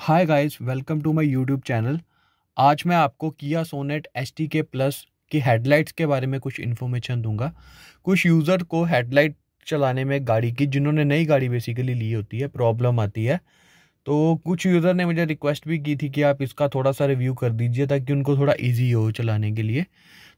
hi guys welcome to my YouTube channel आज मैं आपको Kia Sonet S T K plus की headlights के बारे में कुछ इन्फॉर्मेशन दूंगा कुछ यूज़र को हेडलाइट चलाने में गाड़ी की जिन्होंने नई गाड़ी बेसिकली ली होती है प्रॉब्लम आती है तो कुछ यूज़र ने मुझे रिक्वेस्ट भी की थी कि आप इसका थोड़ा सा रिव्यू कर दीजिए ताकि उनको थोड़ा इजी हो चलाने के लिए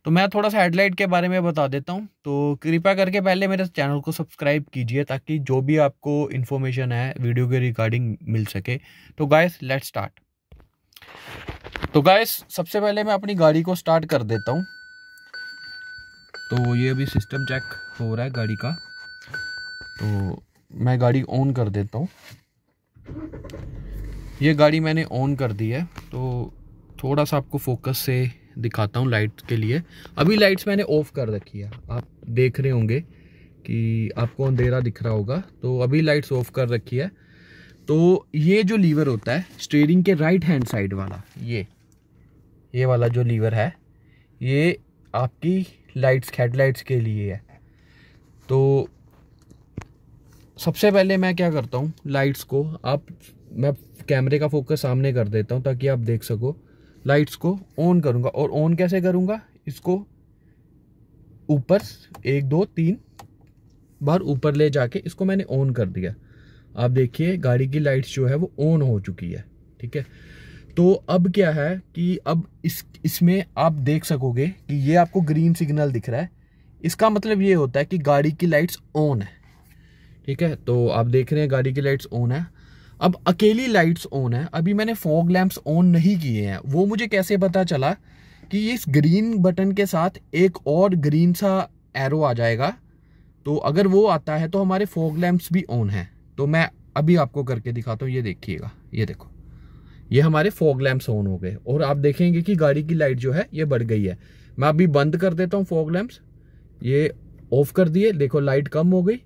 तो मैं थोड़ा सा हेडलाइट के बारे में बता देता हूँ तो कृपया करके पहले मेरे चैनल को सब्सक्राइब कीजिए ताकि जो भी आपको इन्फॉर्मेशन है वीडियो के रिगार्डिंग मिल सके तो गायस लेट स्टार्ट तो गायस सबसे पहले मैं अपनी गाड़ी को स्टार्ट कर देता हूँ तो ये अभी सिस्टम चेक हो रहा है गाड़ी का तो मैं गाड़ी ऑन कर देता हूँ ये गाड़ी मैंने ऑन कर दी है तो थोड़ा सा आपको फोकस से दिखाता हूँ लाइट के लिए अभी लाइट्स मैंने ऑफ़ कर रखी है आप देख रहे होंगे कि आपको अंधेरा दिख रहा होगा तो अभी लाइट्स ऑफ कर रखी है तो ये जो लीवर होता है स्टेयरिंग के राइट हैंड साइड वाला ये ये वाला जो लीवर है ये आपकी लाइट्स हेडलाइट्स के लिए है तो सबसे पहले मैं क्या करता हूँ लाइट्स को आप मैं कैमरे का फोकस सामने कर देता हूँ ताकि आप देख सको लाइट्स को ऑन करूँगा और ऑन कैसे करूँगा इसको ऊपर एक दो तीन बार ऊपर ले जाके इसको मैंने ऑन कर दिया आप देखिए गाड़ी की लाइट्स जो है वो ऑन हो चुकी है ठीक है तो अब क्या है कि अब इस इसमें आप देख सकोगे कि ये आपको ग्रीन सिग्नल दिख रहा है इसका मतलब ये होता है कि गाड़ी की लाइट्स ऑन है ठीक है तो आप देख रहे हैं गाड़ी की लाइट्स ऑन है अब अकेली लाइट्स ऑन है अभी मैंने फॉग लैंप्स ऑन नहीं किए हैं वो मुझे कैसे पता चला कि इस ग्रीन बटन के साथ एक और ग्रीन सा एरो आ जाएगा तो अगर वो आता है तो हमारे फॉग लैंप्स भी ऑन है तो मैं अभी आपको करके दिखाता हूँ ये देखिएगा ये देखो ये हमारे फॉग लैंप्स ऑन हो गए और आप देखेंगे कि गाड़ी की लाइट जो है ये बढ़ गई है मैं अभी बंद कर देता हूँ फॉग लैंप्स ये ऑफ कर दिए देखो लाइट कम हो गई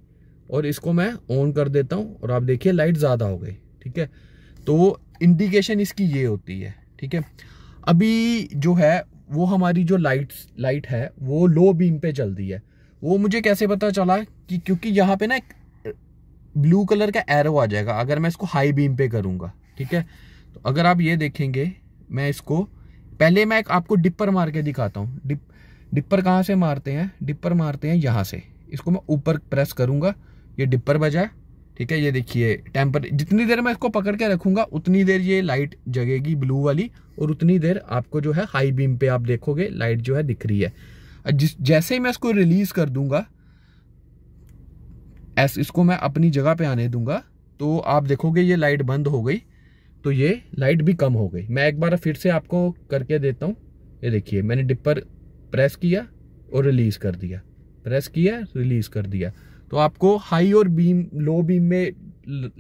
और इसको मैं ऑन कर देता हूँ और आप देखिए लाइट ज़्यादा हो गई ठीक है तो इंडिकेशन इसकी ये होती है ठीक है अभी जो है वो हमारी जो लाइट लाइट है वो लो बीम पे चल रही है वो मुझे कैसे पता चला कि क्योंकि यहाँ पे ना एक ब्लू कलर का एरो आ जाएगा अगर मैं इसको हाई बीम पे करूँगा ठीक है तो अगर आप ये देखेंगे मैं इसको पहले मैं आपको डिप्पर मार के दिखाता हूँ डिप डिप्पर कहाँ से मारते हैं डिप्पर मारते हैं यहाँ से इसको मैं ऊपर प्रेस करूँगा ये डिपर बजा है ठीक है ये देखिए टेम्पर जितनी देर मैं इसको पकड़ के रखूंगा उतनी देर ये लाइट जगेगी ब्लू वाली और उतनी देर आपको जो है हाई बीम पे आप देखोगे लाइट जो है दिख रही है जिस जैसे ही मैं इसको रिलीज कर दूंगा एस इसको मैं अपनी जगह पे आने दूंगा तो आप देखोगे ये लाइट बंद हो गई तो ये लाइट भी कम हो गई मैं एक बार फिर से आपको करके देता हूँ ये देखिए मैंने डिप्पर प्रेस किया और रिलीज़ कर दिया प्रेस किया रिलीज़ कर दिया तो आपको हाई और बीम लो बीम में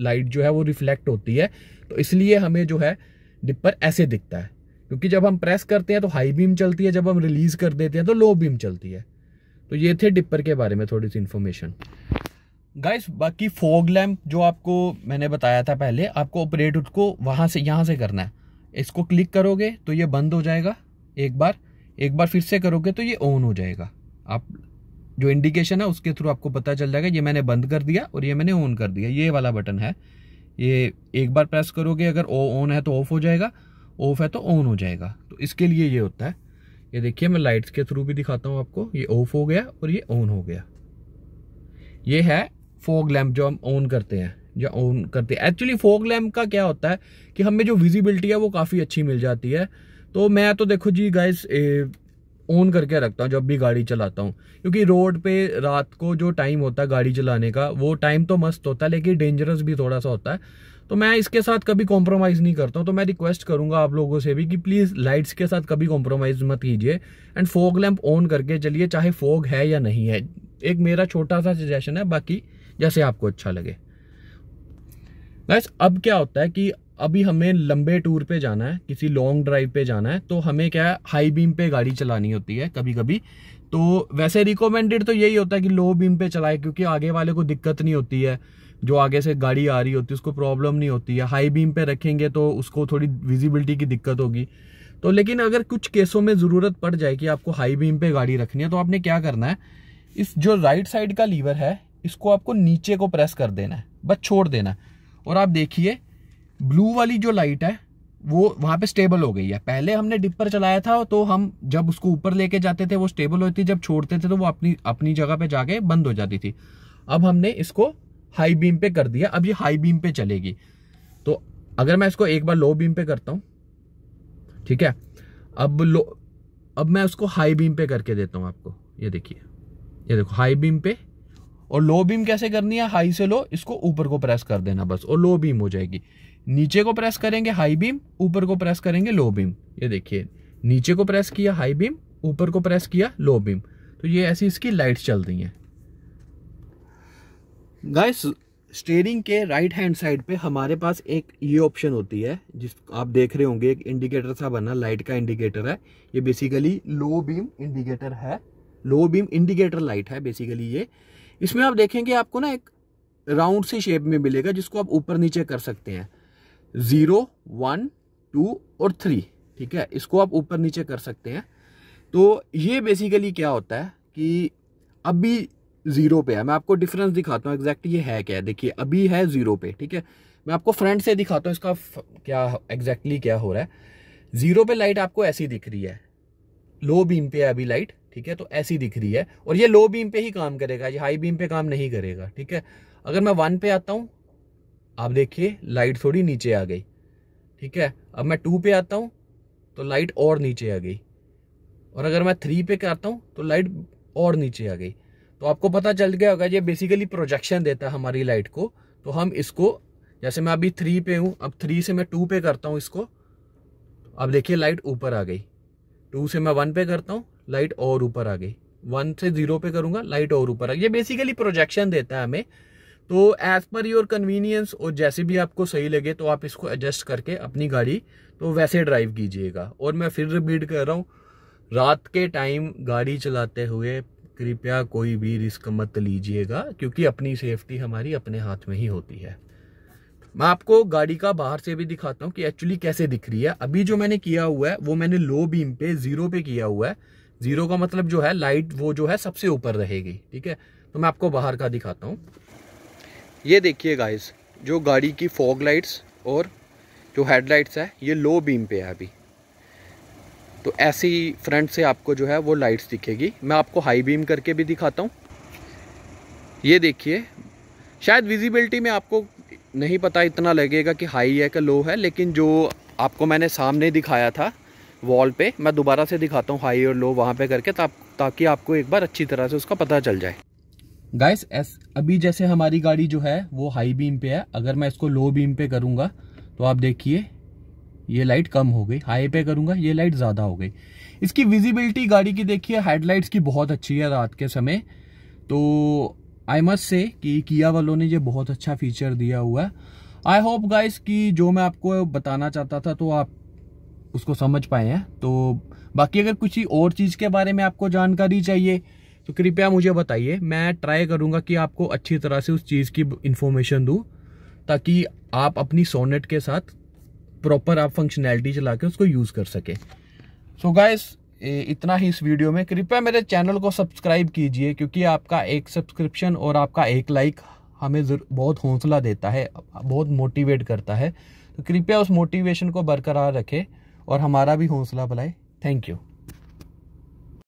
लाइट जो है वो रिफ्लेक्ट होती है तो इसलिए हमें जो है डिपर ऐसे दिखता है क्योंकि जब हम प्रेस करते हैं तो हाई बीम चलती है जब हम रिलीज कर देते हैं तो लो बीम चलती है तो ये थे डिपर के बारे में थोड़ी सी इन्फॉर्मेशन गाइस बाकी फोग लैम्प जो आपको मैंने बताया था पहले आपको ऑपरेट उसको वहाँ से यहाँ से करना है इसको क्लिक करोगे तो ये बंद हो जाएगा एक बार एक बार फिर से करोगे तो ये ऑन हो जाएगा आप जो इंडिकेशन है उसके थ्रू आपको पता चल जाएगा ये मैंने बंद कर दिया और ये मैंने ऑन कर दिया ये वाला बटन है ये एक बार प्रेस करोगे अगर ओ ऑन है तो ऑफ हो जाएगा ऑफ है तो ऑन हो जाएगा तो इसके लिए ये होता है ये देखिए मैं लाइट्स के थ्रू भी दिखाता हूँ आपको ये ऑफ हो गया और ये ऑन हो गया ये है फोग लैम्प जो हम ऑन करते हैं या ऑन करते हैं एक्चुअली फोग लैम्प का क्या होता है कि हमें जो विजिबिलिटी है वो काफ़ी अच्छी मिल जाती है तो मैं तो देखो जी गाइस ऑन करके रखता हूँ जब भी गाड़ी चलाता हूँ क्योंकि रोड पे रात को जो टाइम होता है गाड़ी चलाने का वो टाइम तो मस्त होता है लेकिन डेंजरस भी थोड़ा सा होता है तो मैं इसके साथ कभी कॉम्प्रोमाइज़ नहीं करता हूँ तो मैं रिक्वेस्ट करूँगा आप लोगों से भी कि प्लीज़ लाइट्स के साथ कभी कॉम्प्रोमाइज़ मत कीजिए एंड फोग लैम्प ऑन करके चलिए चाहे फोग है या नहीं है एक मेरा छोटा सा सजेशन है बाकी जैसे आपको अच्छा लगे बस अब क्या होता है कि अभी हमें लंबे टूर पे जाना है किसी लॉन्ग ड्राइव पे जाना है तो हमें क्या है हाई बीम पे गाड़ी चलानी होती है कभी कभी तो वैसे रिकमेंडेड तो यही होता है कि लो बीम पे चलाए क्योंकि आगे वाले को दिक्कत नहीं होती है जो आगे से गाड़ी आ रही होती है उसको प्रॉब्लम नहीं होती है हाई बीम पे रखेंगे तो उसको थोड़ी विजिबिलिटी की दिक्कत होगी तो लेकिन अगर कुछ केसों में ज़रूरत पड़ जाए कि आपको हाई बीम पे गाड़ी रखनी है तो आपने क्या करना है इस जो राइट साइड का लीवर है इसको आपको नीचे को प्रेस कर देना है बस छोड़ देना है और आप देखिए ब्लू वाली जो लाइट है वो वहाँ पे स्टेबल हो गई है पहले हमने डिपर चलाया था तो हम जब उसको ऊपर लेके जाते थे वो स्टेबल होती थी जब छोड़ते थे तो वो अपनी अपनी जगह पे जाके बंद हो जाती थी अब हमने इसको हाई बीम पे कर दिया अब ये हाई बीम पे चलेगी तो अगर मैं इसको एक बार लो बीम पे करता हूँ ठीक है अब लो अब मैं उसको हाई बीम पे करके देता हूँ आपको ये देखिए ये देखो हाई बीम पे और लो बीम कैसे करनी है हाई से लो इसको ऊपर को प्रेस कर देना बस और लो बीम हो जाएगी नीचे को प्रेस करेंगे हाई बीम ऊपर को प्रेस करेंगे लो बीम ये देखिए नीचे को प्रेस किया हाई बीम ऊपर को प्रेस किया लो बीम तो ये ऐसी इसकी लाइट्स चल रही हैं गाइस स्टेयरिंग के राइट हैंड साइड पे हमारे पास एक ये ऑप्शन होती है जिस आप देख रहे होंगे एक इंडिकेटर सा बना लाइट का इंडिकेटर है ये बेसिकली लो बीम इंडिकेटर है लो बीम इंडिकेटर लाइट है बेसिकली ये इसमें आप देखेंगे आपको ना एक राउंड सी शेप में मिलेगा जिसको आप ऊपर नीचे कर सकते हैं ज़ीरो वन टू और थ्री ठीक है इसको आप ऊपर नीचे कर सकते हैं तो ये बेसिकली क्या होता है कि अभी ज़ीरो पे है मैं आपको डिफरेंस दिखाता हूँ एग्जैक्ट ये है क्या देखिए अभी है ज़ीरो पे ठीक है मैं आपको फ्रंट से दिखाता हूँ इसका क्या एग्जैक्टली क्या हो रहा है ज़ीरो पे लाइट आपको ऐसी दिख रही है लो बीम पे है अभी लाइट ठीक है तो ऐसी दिख रही है और ये लो बीम पे ही काम करेगा ये हाई बीम पे काम नहीं करेगा ठीक है अगर मैं वन पे आता हूँ आप देखिए लाइट थोड़ी नीचे आ गई ठीक है अब मैं टू पे आता हूँ तो लाइट और नीचे आ गई और अगर मैं थ्री पे करता हूँ तो लाइट और नीचे आ गई तो आपको पता चल गया होगा ये बेसिकली प्रोजेक्शन देता है हमारी लाइट को तो हम इसको जैसे मैं अभी थ्री पे हूँ अब थ्री से मैं टू पे करता हूँ इसको अब देखिए लाइट ऊपर आ गई टू से मैं वन पे करता हूँ लाइट और ऊपर आ गई वन से जीरो पे करूँगा लाइट और ऊपर आ गई ये बेसिकली प्रोजेक्शन देता है हमें तो एज पर योर कन्वीनियंस और जैसे भी आपको सही लगे तो आप इसको एडजस्ट करके अपनी गाड़ी तो वैसे ड्राइव कीजिएगा और मैं फिर रिपीट कर रहा हूँ रात के टाइम गाड़ी चलाते हुए कृपया कोई भी रिस्क मत लीजिएगा क्योंकि अपनी सेफ्टी हमारी अपने हाथ में ही होती है मैं आपको गाड़ी का बाहर से भी दिखाता हूँ कि एक्चुअली कैसे दिख रही है अभी जो मैंने किया हुआ है वो मैंने लो बीम पे जीरो पे किया हुआ है जीरो का मतलब जो है लाइट वो जो है सबसे ऊपर रहेगी ठीक है तो मैं आपको बाहर का दिखाता हूँ ये देखिए गाइस जो गाड़ी की फॉग लाइट्स और जो हेडलाइट्स है ये लो बीम पे है अभी तो ऐसी फ्रंट से आपको जो है वो लाइट्स दिखेगी मैं आपको हाई बीम करके भी दिखाता हूँ ये देखिए शायद विजिबिलिटी में आपको नहीं पता इतना लगेगा कि हाई है कि लो है लेकिन जो आपको मैंने सामने दिखाया था वॉल पे मैं दोबारा से दिखाता हूँ हाई और लो वहाँ पे करके ताकि आपको एक बार अच्छी तरह से उसका पता चल जाए गाइस एस अभी जैसे हमारी गाड़ी जो है वो हाई बीम पे है अगर मैं इसको लो बीम पे करूँगा तो आप देखिए ये लाइट कम हो गई हाई पे करूँगा ये लाइट ज़्यादा हो गई इसकी विजिबिलिटी गाड़ी की देखिए हेडलाइट्स की बहुत अच्छी है रात के समय तो आई मस्ट से कि किया वालों ने ये बहुत अच्छा फीचर दिया हुआ है आई होप गाइस कि जो मैं आपको बताना चाहता था तो आप उसको समझ पाए हैं तो बाकी अगर कुछ और चीज़ के बारे में आपको जानकारी चाहिए तो कृपया मुझे बताइए मैं ट्राई करूँगा कि आपको अच्छी तरह से उस चीज़ की इन्फॉर्मेशन दूँ ताकि आप अपनी सोनेट के साथ प्रॉपर आप फंक्शनैलिटी चला के उसको यूज़ कर सके सो so गाइस इतना ही इस वीडियो में कृपया मेरे चैनल को सब्सक्राइब कीजिए क्योंकि आपका एक सब्सक्रिप्शन और आपका एक लाइक हमें बहुत हौसला देता है बहुत मोटिवेट करता है तो कृपया उस मोटिवेशन को बरकरार रखें और हमारा भी हौसला बनाए थैंक यू